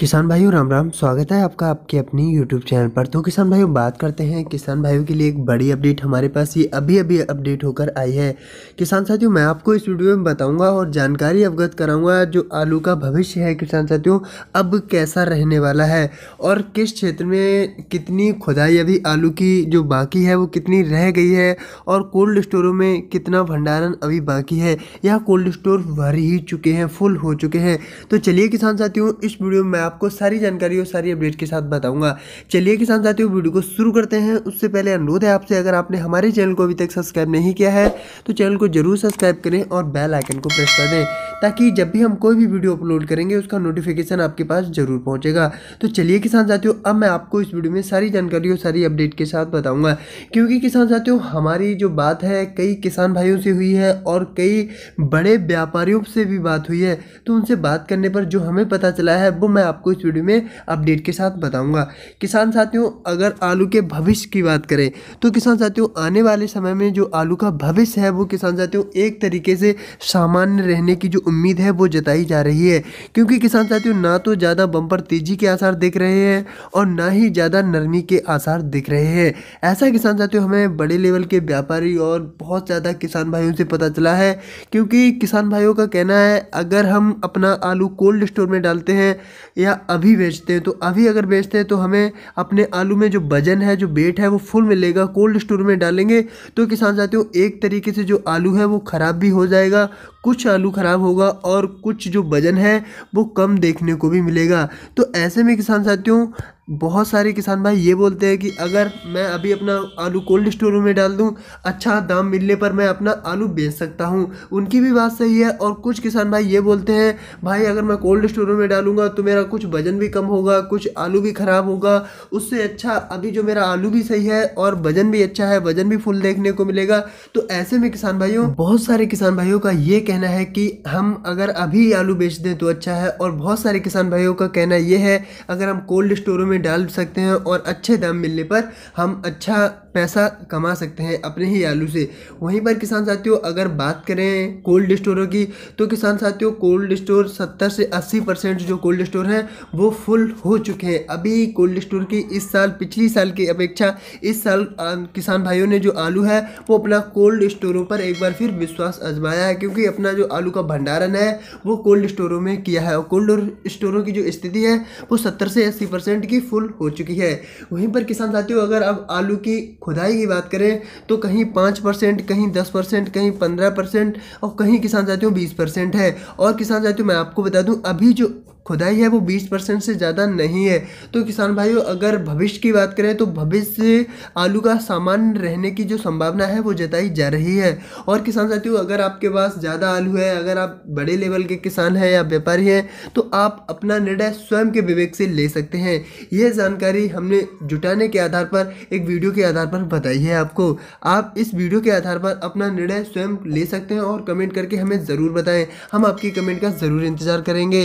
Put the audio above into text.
किसान भाइयों राम राम स्वागत है आपका आपके अपनी यूट्यूब चैनल पर तो किसान भाइयों बात करते हैं किसान भाइयों के लिए एक बड़ी अपडेट हमारे पास ये अभी अभी अपडेट होकर आई है किसान साथियों मैं आपको इस वीडियो में बताऊंगा और जानकारी अवगत कराऊंगा जो आलू का भविष्य है किसान साथियों अब कैसा रहने वाला है और किस क्षेत्र में कितनी खुदाई अभी आलू की जो बाकी है वो कितनी रह गई है और कोल्ड स्टोरों में कितना भंडारण अभी बाकी है यह कोल्ड स्टोर भर ही चुके हैं फुल हो चुके हैं तो चलिए किसान साथियों इस वीडियो में आपको सारी जानकारी और सारी अपडेट के साथ बताऊंगा चलिए किसान साथियों वीडियो को शुरू करते हैं उससे पहले अनुरोध है आपसे अगर आपने हमारे चैनल को अभी तक सब्सक्राइब नहीं किया है तो चैनल को जरूर सब्सक्राइब करें और बेल आइकन को प्रेस कर दें ताकि जब भी हम कोई भी वीडियो अपलोड करेंगे उसका नोटिफिकेशन आपके पास जरूर पहुँचेगा तो चलिए किसान साथियों अब मैं आपको इस वीडियो में सारी जानकारी और सारी अपडेट के साथ बताऊँगा क्योंकि किसान साथियों हमारी जो बात है कई किसान भाइयों से हुई है और कई बड़े व्यापारियों से भी बात हुई है तो उनसे बात करने पर जो हमें पता चला है वो मैं आपको इस वीडियो में अपडेट के साथ बताऊंगा किसान साथियों अगर आलू के भविष्य की बात करें तो किसान साथियों आने वाले समय में जो आलू का भविष्य है वो किसान साथियों एक तरीके से सामान्य रहने की जो उम्मीद है वो जताई जा रही है क्योंकि किसान साथियों ना तो ज़्यादा बम्पर तेजी के आसार दिख रहे हैं और ना ही ज़्यादा नरमी के आसार दिख रहे हैं ऐसा किसान साथियों हमें बड़े लेवल के व्यापारी और बहुत ज़्यादा किसान भाइयों से पता चला है क्योंकि किसान भाइयों का कहना है अगर हम अपना आलू कोल्ड स्टोर में डालते हैं या अभी बेचते हैं तो अभी अगर बेचते हैं तो हमें अपने आलू में जो वजन है जो वेट है वो फुल मिलेगा कोल्ड स्टोर में डालेंगे तो किसान साथियों एक तरीके से जो आलू है वो ख़राब भी हो जाएगा कुछ आलू ख़राब होगा और कुछ जो वजन है वो कम देखने को भी मिलेगा तो ऐसे में किसान साथियों बहुत सारे किसान भाई ये बोलते हैं कि अगर मैं अभी अपना आलू कोल्ड स्टोर में डाल दूं अच्छा दाम मिलने पर मैं अपना आलू बेच सकता हूं उनकी भी बात सही है और कुछ किसान भाई ये बोलते हैं भाई अगर मैं कोल्ड स्टोर में डालूंगा तो मेरा कुछ वजन भी कम होगा कुछ आलू भी ख़राब होगा उससे अच्छा अभी जो मेरा आलू भी सही है और वजन भी अच्छा है वजन भी फुल देखने को मिलेगा तो ऐसे में किसान भाइयों बहुत सारे किसान भाइयों का ये कहना है कि हम अगर अभी आलू बेच दें तो अच्छा है और बहुत सारे किसान भाइयों का कहना यह है अगर हम कोल्ड स्टोर में में डाल सकते हैं और अच्छे दाम मिलने पर हम अच्छा पैसा कमा सकते हैं अपने ही आलू से वहीं पर किसान साथियों अगर बात करें कोल्ड स्टोरों की तो किसान साथियों कोल्ड स्टोर सत्तर से अस्सी परसेंट जो कोल्ड स्टोर हैं वो फुल हो चुके हैं अभी कोल्ड स्टोर की इस साल पिछली साल की अपेक्षा इस साल किसान भाइयों ने जो आलू है वो अपना कोल्ड स्टोरों पर एक बार फिर विश्वास आजमाया है क्योंकि अपना जो आलू का भंडारण है वो कोल्ड स्टोरों में किया है और कोल्ड स्टोरों की जो स्थिति है वो सत्तर से अस्सी परसेंट की फुल हो चुकी है वहीं पर किसान साथियों अगर अब आलू की खुदाई की बात करें तो कहीं पाँच परसेंट कहीं दस परसेंट कहीं पंद्रह परसेंट और कहीं किसान साथियों बीस परसेंट है और किसान साथियों मैं आपको बता दूं अभी जो खुदाई है वो बीस परसेंट से ज़्यादा नहीं है तो किसान भाइयों अगर भविष्य की बात करें तो भविष्य आलू का सामान रहने की जो संभावना है वो जताई जा रही है और किसान साथियों अगर आपके पास ज़्यादा आलू है अगर आप बड़े लेवल के किसान हैं या व्यापारी हैं तो आप अपना निर्णय स्वयं के विवेक से ले सकते हैं यह जानकारी हमने जुटाने के आधार पर एक वीडियो के आधार पर बताई है आपको आप इस वीडियो के आधार पर अपना निर्णय स्वयं ले सकते हैं और कमेंट करके हमें ज़रूर बताएँ हम आपकी कमेंट का ज़रूर इंतज़ार करेंगे